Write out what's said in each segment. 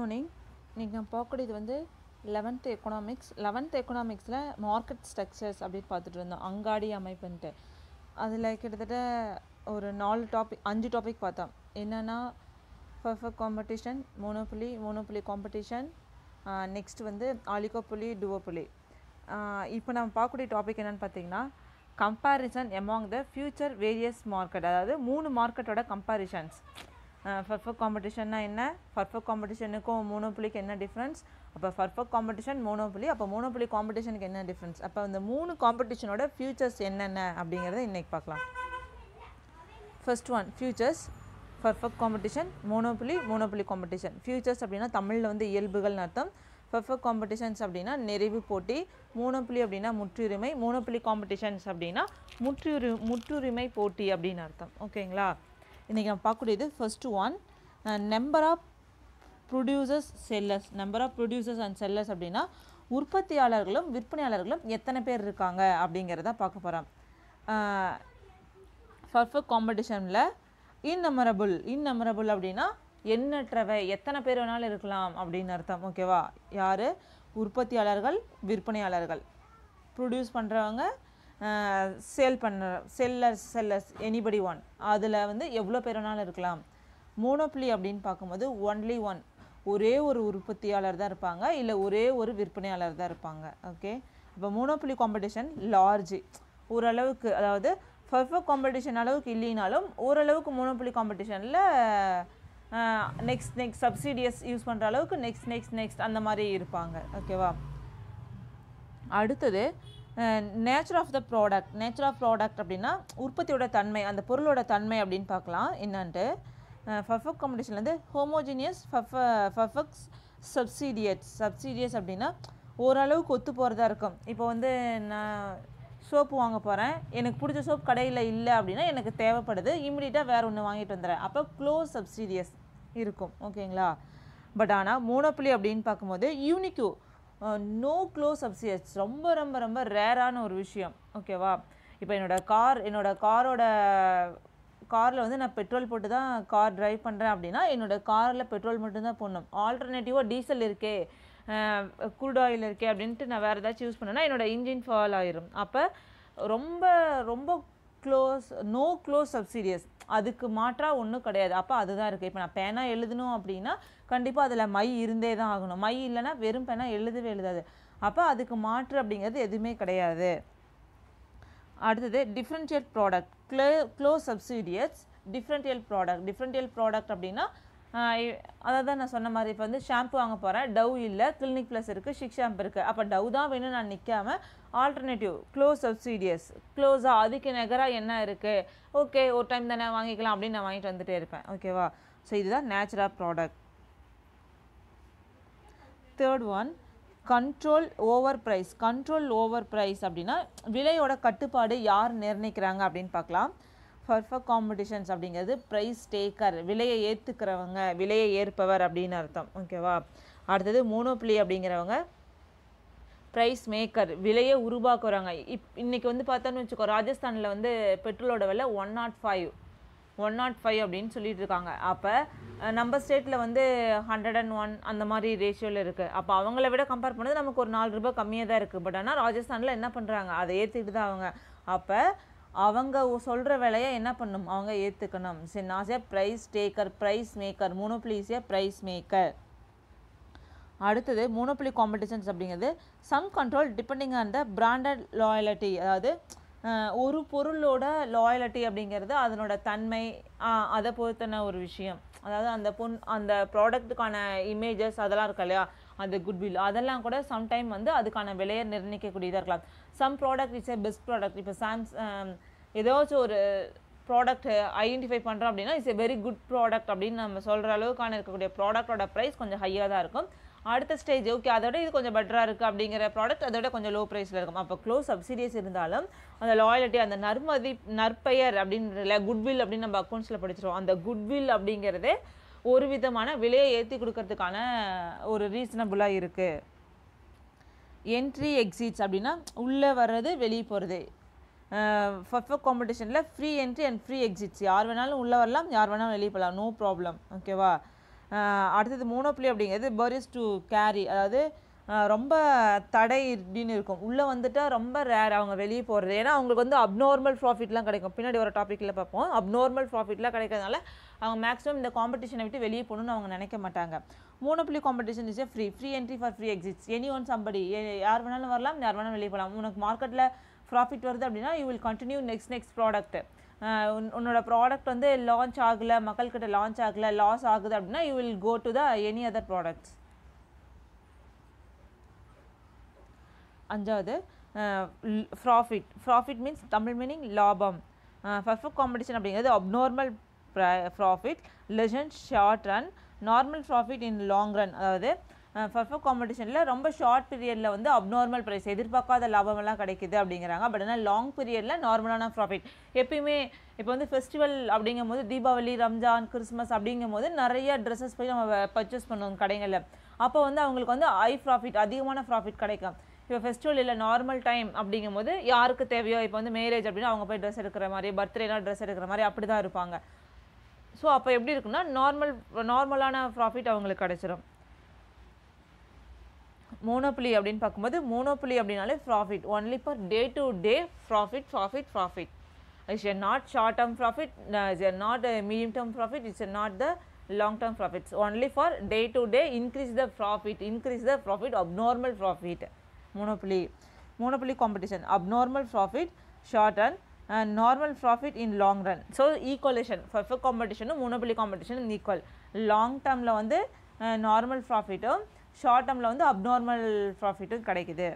morning நீங்கள் பார்க்கக்கூடியது வந்து லெவன்த்து எக்கனாமிக்ஸ் லெவன்த் எக்கனாமிக்ஸில் மார்க்கெட் ஸ்ட்ரக்சர்ஸ் அப்படின்னு பார்த்துட்டு இருந்தோம் அங்காடி அமைப்புன்ட்டு அதில் கிட்டத்தட்ட ஒரு நாலு டாபிக் அஞ்சு டாபிக் பார்த்தோம் என்னென்னா perfect competition monopoly monopoly competition next வந்து ஆலிகோபுலி டுவோபுலி இப்போ நம்ம பார்க்கக்கூடிய டாபிக் என்னென்னு பார்த்தீங்கன்னா comparison among the features various market அதாவது மூணு மார்க்கெட்டோட கம்பாரிசன்ஸ் பர்ஃபெக்ட் காம்படிஷன்னா என்ன பர்ஃபெக்ட் காம்படிஷனுக்கும் மோனோபுலிக்கு என்ன டிஃப்ரென்ஸ் அப்போ பர்ஃபெக்ட் காம்படிஷன் மோனோபுலி அப்போ மோனோபுலி காம்படிஷனுக்கு என்ன டிஃப்ரென்ஸ் அப்போ இந்த மூணு காம்படிஷனோட ஃபியூச்சர்ஸ் என்னென்ன அப்படிங்கிறத இன்றைக்கி பார்க்கலாம் first one features perfect competition monopoly monopoly competition features அப்படின்னா தமிழில் வந்து இயல்புகள்னு அர்த்தம் பர்ஃபெக்ட் காம்படிஷன்ஸ் அப்படின்னா நிறைவு போட்டி மோனோப்புலி அப்படின்னா முற்றுரிமை மோனோப்புலி காம்படிஷன்ஸ் அப்படின்னா முற்றுரி முற்றுரிமை போட்டி அப்படின்னு அர்த்தம் ஓகேங்களா இன்றைக்கி நம்ம பார்க்கக்கூடியது first one number of producers sellers number of producers and sellers அப்படின்னா உற்பத்தியாளர்களும் விற்பனையாளர்களும் எத்தனை பேர் இருக்காங்க அப்படிங்கிறத பார்க்க போகிறோம் பர்ஃபெக்ட் காம்படிஷனில் இன்னமரபுள் இன்னமரபுள் அப்படின்னா எண்ணற்றவை எத்தனை பேர் வேணாலும் இருக்கலாம் அப்படின்னு அர்த்தம் ஓகேவா யார் உற்பத்தியாளர்கள் விற்பனையாளர்கள் ப்ரொடியூஸ் பண்ணுறவங்க சேல் பண்ண செல்லர்ஸ் செல்லர்ஸ் எனிபடி ஒன் அதில் வந்து எவ்வளோ பேர் வேணாலும் இருக்கலாம் மோனோப்ளி அப்படின்னு பார்க்கும்போது ஒன்லி ஒன் ஒரே ஒரு உற்பத்தியாளர் தான் இருப்பாங்க இல்லை ஒரே ஒரு விற்பனையாளர் தான் இருப்பாங்க ஓகே இப்போ மோனோப்ளி காம்படிஷன் லார்ஜ் ஓரளவுக்கு அதாவது ஃபர்ஃபெக்ட் காம்படிஷன் அளவுக்கு இல்லைனாலும் ஓரளவுக்கு மோனோப்ளி காம்படிஷனில் நெக்ஸ்ட் நெக்ஸ்ட் சப்சிடியஸ் யூஸ் பண்ணுற அளவுக்கு நெக்ஸ்ட் நெக்ஸ்ட் நெக்ஸ்ட் அந்த மாதிரி இருப்பாங்க ஓகேவா அடுத்தது nature of the product nature of product அப்படின்னா உற்பத்தியோட தன்மை அந்த பொருளோட தன்மை அப்படின்னு பார்க்கலாம் என்னன்ட்டு ஃபர்ஃபெக்ட் காம்படிஷன்லேருந்து ஹோமோஜினியஸ் ஃபஃப ஃபஃபக்ஸ் சப்சீடியட்ஸ் சப்சீடியஸ் அப்படின்னா ஓரளவுக்கு ஒத்து போகிறதா இருக்கும் இப்போ வந்து நான் சோப்பு வாங்க போகிறேன் எனக்கு பிடிச்ச சோப் கடையில் இல்லை அப்படின்னா எனக்கு தேவைப்படுது இமிடியேட்டாக வேறு ஒன்று வாங்கிட்டு வந்துடுறேன் அப்போ க்ளோஸ் சப்சீடியஸ் இருக்கும் ஓகேங்களா பட் ஆனால் மோனோப்பிளி அப்படின்னு பார்க்கும்போது யூனிக்யூ நோ க்ளோஸ் அப் சிஎச் ரொம்ப ரொம்ப ரொம்ப ரேரான ஒரு விஷயம் ஓகேவா இப்போ என்னோடய கார் என்னோடய காரோட காரில் வந்து நான் பெட்ரோல் போட்டு தான் கார் ட்ரைவ் பண்ணுறேன் அப்படின்னா என்னோடய காரில் பெட்ரோல் மட்டும்தான் போடணும் ஆல்டர்னேட்டிவாக டீசல் இருக்கே குரூட் ஆயில் இருக்கே அப்படின்ட்டு நான் வேறு ஏதாச்சும் யூஸ் பண்ணேன்னா என்னோடய இன்ஜின் ஃபால் ஆயிரும் அப்போ ரொம்ப ரொம்ப க்ளோஸ் நோ க்ளோஸ் சப்சீரியஸ் அதுக்கு மாற்றாக ஒன்றும் கிடையாது அப்போ அதுதான் இருக்குது இப்போ நான் பேனாக எழுதணும் அப்படின்னா கண்டிப்பாக அதில் மை இருந்தே தான் ஆகணும் மை இல்லைன்னா வெறும் பெண்ணா எழுதவே எழுதாது அப்போ அதுக்கு மாற்று அப்படிங்கிறது எதுவுமே கிடையாது அடுத்தது டிஃப்ரென்ஷியல் ப்ராடக்ட் க்ளோ க்ளோ சப்சீடியஸ் டிஃப்ரெண்டியல் ப்ராடக்ட் டிஃப்ரெண்டியல் ப்ராடக்ட் அப்படின்னா அதாவது நான் சொன்ன மாதிரி இப்போ வந்து ஷாம்பு வாங்க போகிறேன் டவ் இல்லை கிளினிக் ப்ளஸ் இருக்குது ஷிக் ஷாம்பு இருக்குது அப்போ டவ் தான் வேணும் நான் நிற்காம ஆல்டர்னேட்டிவ் க்ளோஸ் சப்சீடியஸ் க்ளோஸாக அதுக்கு நிகராக என்ன இருக்குது ஓகே ஒரு டைம் தானே வாங்கிக்கலாம் அப்படின்னு நான் வாங்கிட்டு வந்துகிட்டே இருப்பேன் ஓகேவா ஸோ இதுதான் natural product third one control over price control over price அப்படின்னா விலையோட கட்டுப்பாடு யார் நிர்ணயிக்கிறாங்க அப்படின்னு பார்க்கலாம் பர்ஃபெக்ட் காம்படிஷன்ஸ் அப்படிங்கிறது ப்ரைஸ் டேக்கர் விலையை ஏற்றுக்கிறவங்க விலையை ஏற்பவர் அப்படின்னு அர்த்தம் ஓகேவா அடுத்தது மோனோப்ளி அப்படிங்கிறவங்க ப்ரைஸ் மேக்கர் விலையை உருவாக்குறாங்க இப் இன்றைக்கி வந்து பார்த்தோன்னு வச்சுக்கோ ராஜஸ்தானில் வந்து பெட்ரோலோட விலை one naught five one naught five அப்படின்னு சொல்லிட்டு இருக்காங்க அப்போ நம்ம ஸ்டேட்டில் வந்து ஹண்ட்ரட் அண்ட் ஒன் அந்த மாதிரி ரேஷியோவில் இருக்குது அப்போ அவங்கள விட கம்பேர் பண்ணது நமக்கு ஒரு நாலு ரூபாய் கம்மியாக தான் இருக்குது பட் ஆனால் ராஜஸ்தானில் என்ன பண்ணுறாங்க அதை ஏற்றுக்கிட்டு தான் அவங்க அப்போ அவங்க சொல்கிற வேலையை என்ன பண்ணும் அவங்க ஏற்றுக்கணும் சரி நான் say price taker price maker மோனோப்ளீஸிய ப்ரைஸ் மேக்கர் அடுத்தது மோனோப்ளி காம்படிஷன்ஸ் அப்படிங்கிறது some control depending on the branded loyalty அதாவது ஒரு பொருளோட லாயலிட்டி அப்படிங்கிறது அதனோட தன்மை அதை பொறுத்தன ஒரு விஷயம் அதாவது அந்த பொன் அந்த ப்ராடக்ட்டுக்கான இமேஜஸ் அதெல்லாம் இருக்கு இல்லையா அந்த குட்வில் அதெல்லாம் கூட சம்டைம் வந்து அதுக்கான விலையை நிர்ணயிக்கக்கூடியதாக இருக்கலாம் some product it's a best product இப்போ சாம்ஸ் ஏதாச்சும் ஒரு ப்ராடக்ட் ஐடென்டிஃபை பண்ணுறோம் அப்படின்னா it's a very good product அப்படின்னு நம்ம சொல்கிற அளவுக்கான இருக்கக்கூடிய ப்ராடக்டோட ப்ரைஸ் கொஞ்சம் ஹையாக தான் இருக்கும் அடுத்த ஸ்டேஜ் ஓகே அதோட இது கொஞ்சம் பெட்டராக இருக்குது அப்படிங்கிற ப்ராடக்ட் அதோட கொஞ்சம் லோ ப்ரைஸில் இருக்கும் அப்போ க்ளோஸ் சப்சிடியஸ் இருந்தாலும் அந்த லாயலிட்டி அந்த நர்மதி நற்பெயர் இல்லை குட்வில் அப்படின்னு நம்ம அக்கௌண்ட்ஸில் படிச்சிருவோம் அந்த குட்வில் அப்படிங்கிறதே ஒரு விதமான விலையை ஏற்றி கொடுக்கறதுக்கான ஒரு ரீசனபுளாக இருக்குது என்ட்ரி எக்ஸிட்ஸ் அப்படின்னா உள்ளே வர்றது வெளியே போகிறது ஃபஃபோ காம்படிஷனில் free entry and free exits யார் வேணாலும் உள்ளே வரலாம் யார் வேணாலும் வெளியே போகலாம் நோ ப்ராப்ளம் ஓகேவா அடுத்தது மோனோப்ளி அப்படிங்கிறது பரிஸ் டு கேரி அதாவது ரொம்ப தடை இப்படின்னு இருக்கும் உள்ளே வந்துட்டால் ரொம்ப ரேர் அவங்க வெளியே போகிறது ஏன்னா அவங்களுக்கு வந்து அப்நார்மல் ப்ராஃபிட்லாம் கிடைக்கும் பின்னாடி ஒரு டாப்பிக்கில் பார்ப்போம் அப்நார்மல் ப்ராஃபிட்லாம் கிடைக்கிறதுனால அவங்க மேக்ஸிமம் இந்த காம்படிஷனை விட்டு வெளியே போகணும்னு அவங்க நினைக்க மாட்டாங்க மோனோபிளி காம்படிஷன் இஸ்ஸே free free entry for free exits any one somebody யார் வேணாலும் வரலாம் யார் வேணாலும் வெளியே போகலாம் உனக்கு மார்க்கெட்டில் ப்ராஃபிட் வருது அப்படின்னா you will continue next next product உன்னோட ப்ராடக்ட் வந்து லான்ச் ஆகலை மக்கள்கிட்ட லான்ச் ஆகலை லாஸ் ஆகுது அப்படின்னா you will go to the any other products அஞ்சாவது profit profit means Tamil meaning லாபம் பர்ஃபெக்ட் காம்படிஷன் அப்படிங்கிறது abnormal profit legend short run normal profit in long run அதாவது ஃபர்ஃபோ காம்படிஷனில் ரொம்ப ஷார்ட் பீரியடில் வந்து அப்நார்மல் ப்ரைஸ் எதிர்பார்க்காத லாபமெல்லாம் கிடைக்குது அப்படிங்கிறாங்க பட் ஆனால் லாங் பீரியடில் நார்மலான ப்ராஃபிட் எப்பயுமே இப்போ வந்து ஃபெஸ்டிவல் அப்படிங்கும் போது தீபாவளி ரம்ஜான் கிறிஸ்மஸ் அப்படிங்கும் போது நிறைய ட்ரெஸ்ஸஸ் போய் நம்ம பர்ச்சேஸ் பண்ணுவோம் கடைகளில் அப்போ வந்து அவங்களுக்கு வந்து ஹை ப்ராஃபிட் அதிகமான ப்ராஃபிட் கிடைக்கும் இப்போ ஃபெஸ்டிவல் இல்லை நார்மல் டைம் அப்படிங்கும் போது யாருக்கு தேவையோ இப்போ வந்து மேரேஜ் அப்படின்னா அவங்க போய் ட்ரெஸ் எடுக்கிற மாதிரி பர்த்டேனா ட்ரெஸ் எடுக்கிற மாதிரி அப்படி தான் இருப்பாங்க ஸோ அப்போ எப்படி இருக்குன்னா நார்மல் நார்மலான ப்ராஃபிட் அவங்களுக்கு கிடச்சிரும் मोनोपली अब पाको मोनोपली अब profit only per day to day profit profit profit it's a not short term profit is a not medium term profit it's a not the long term profit only for day to day increase the profit increase the profit abnormal profit monopoly monopoly competition abnormal profit short run and normal profit in long run so equation perfect competition monopoly competition equal long term वो normal profit short டேர்மில் வந்து abnormal ப்ராஃபிட்டும் கிடைக்குது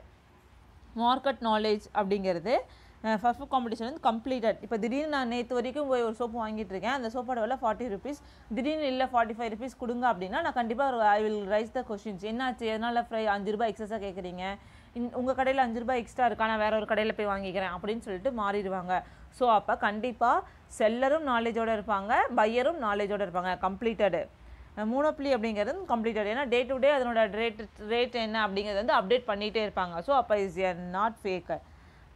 market knowledge அப்படிங்கிறது first competition வந்து completed இப்போ திடீர்னு நான் நேற்று வரைக்கும் போய் ஒரு சோப்பு வாங்கிட்டு இருக்கேன் அந்த சோப்போட விலை ஃபார்ட்டி ருபீஸ் திடீர்னு இல்லை ஃபார்ட்டி ஃபைவ் ருபீஸ் கொடுங்க அப்படின்னா நான் கண்டிப்பாக I will raise the questions என்னாச்சு எதனால் ஃப்ரை அஞ்சு ரூபாய் எக்ஸஸாக கேட்குறீங்க இன் உங்கள் கடையில் அஞ்சு ரூபாய் எக்ஸ்ட்ரா இருக்கா நான் வேறு ஒரு கடையில் போய் வாங்கிக்கிறேன் அப்படின்னு சொல்லிட்டு மாறிடுவாங்க ஸோ அப்போ கண்டிப்பாக செல்லரும் நாலேஜோடு இருப்பாங்க பையரும் நாலேஜோடு இருப்பாங்க கம்ப்ளீட்டடு மோனோப்ளி அப்படிங்கிறது கம்ப்ளீட்டட் ஏன்னா டே டு டே அதனோட ரேட் ரேட் என்ன அப்படிங்கிறது வந்து அப்டேட் பண்ணிகிட்டே இருப்பாங்க ஸோ அப்போ இஸ் ஏ நாட் ஃபேக்கர்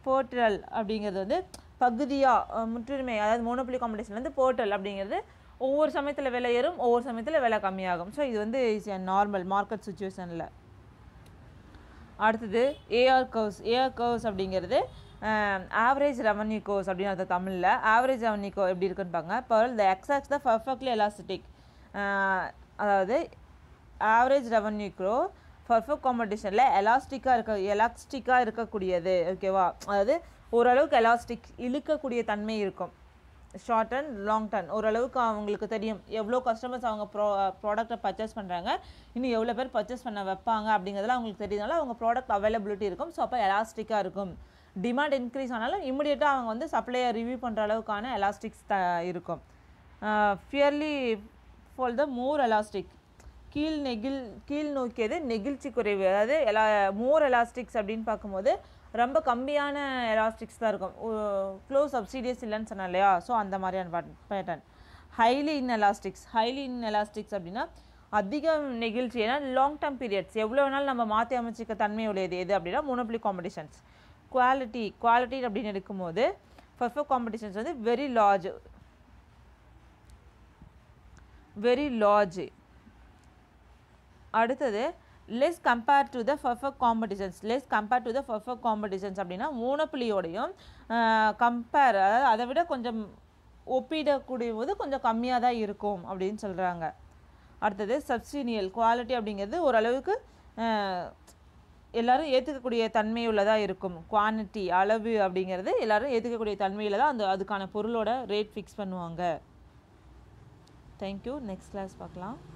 போர்ட்டல் அப்படிங்கிறது வந்து பகுதியாக முற்றுரிமை அதாவது மோனோப்ளி காம்படிஷன் வந்து போர்ட்டல் அப்படிங்கிறது ஒவ்வொரு சமயத்தில் விலை ஏறும் ஒவ்வொரு சமயத்தில் விலை கம்மியாகும் ஸோ இது வந்து இஸ் ஏ நார்மல் மார்க்கெட் சுச்சுவேஷனில் அடுத்தது ஏஆர் கவுஸ் ஏஆர் கவுஸ் அப்படிங்கிறது ஆவரேஜ் ரெவன்யூ கோர்ஸ் அப்படின்னு அர்த்தம் தமிழில் ஆவரேஜ் ரெவன்யூ கோ எப்படி இருக்குன்னு பாருங்க பர்ல் த எக்ஸாக்ஸ் த பர்ஃபெக்ட்லி எலாஸ்டிக் அதாவது ஆவரேஜ் ரெவன்யூ க்ரோ பர்ஃபெக்ட் காம்படிஷனில் எலாஸ்டிக்காக இருக்க எலாஸ்டிக்காக இருக்கக்கூடியது ஓகேவா அதாவது ஓரளவுக்கு எலாஸ்டிக் இழுக்கக்கூடிய தன்மை இருக்கும் ஷார்ட் அண்ட் லாங் டர்ன் ஓரளவுக்கு அவங்களுக்கு தெரியும் எவ்வளோ கஸ்டமர்ஸ் அவங்க ப்ரோ ப்ராடக்ட்டை பர்ச்சேஸ் பண்ணுறாங்க இன்னும் எவ்வளோ பேர் பர்ச்சேஸ் பண்ண வைப்பாங்க அப்படிங்கிறதுலாம் அவங்களுக்கு தெரியுதுனால அவங்க ப்ராடக்ட் அவைலபிலிட்டி இருக்கும் ஸோ அப்போ எலாஸ்டிக்காக இருக்கும் டிமாண்ட் இன்க்ரீஸ் ஆனாலும் இமிடியேட்டாக அவங்க வந்து சப்ளையை ரிவ்யூ பண்ணுற அளவுக்கான எலாஸ்டிக்ஸ் த இருக்கும் ஃபியர்லி for the மோர் elastic கீழ் நெகிழ் கீழ் நோக்கியது நெகிழ்ச்சி குறைவு அதாவது எலா மோர் எலாஸ்டிக்ஸ் அப்படின்னு பார்க்கும்போது ரொம்ப கம்மியான எலாஸ்டிக்ஸ் தான் இருக்கும் க்ளோ சப்சீடியஸ் இல்லைன்னு சொன்னேன் இல்லையா ஸோ அந்த மாதிரியான pattern highly inelastics highly inelastics அப்படின்னா அதிகம் நெகிழ்ச்சி ஏன்னா லாங் டேர்ம் பீரியட்ஸ் எவ்வளோ வேணாலும் நம்ம மாற்றி அமைச்சிக்க தன்மை உடையது எது அப்படின்னா மோனோப்ளி காம்படிஷன்ஸ் குவாலிட்டி குவாலிட்டி அப்படின்னு எடுக்கும்போது ஃபர்ஃபோ காம்படிஷன்ஸ் வந்து வெரி லார்ஜ் வெரி லார்ஜ் அடுத்தது less compare to the perfect competitions less compare to the perfect competitions அப்படின்னா ஊனப்புலியோடையும் கம்பேர் அதாவது அதை விட கொஞ்சம் ஒப்பிடக்கூடிய போது கொஞ்சம் கம்மியாக தான் இருக்கும் அப்படின்னு சொல்கிறாங்க அடுத்தது சப்சீனியல் குவாலிட்டி அப்படிங்கிறது ஓரளவுக்கு எல்லோரும் ஏற்றுக்கக்கூடிய தன்மை உள்ளதாக இருக்கும் குவான்டிட்டி அளவு அப்படிங்கிறது எல்லோரும் ஏற்றுக்கக்கூடிய தன்மையில் தான் அந்த அதுக்கான பொருளோட ரேட் ஃபிக்ஸ் பண்ணுவாங்க தேங்க்யூ நெக்ஸ்ட் கிளாஸ் பார்க்கலாம்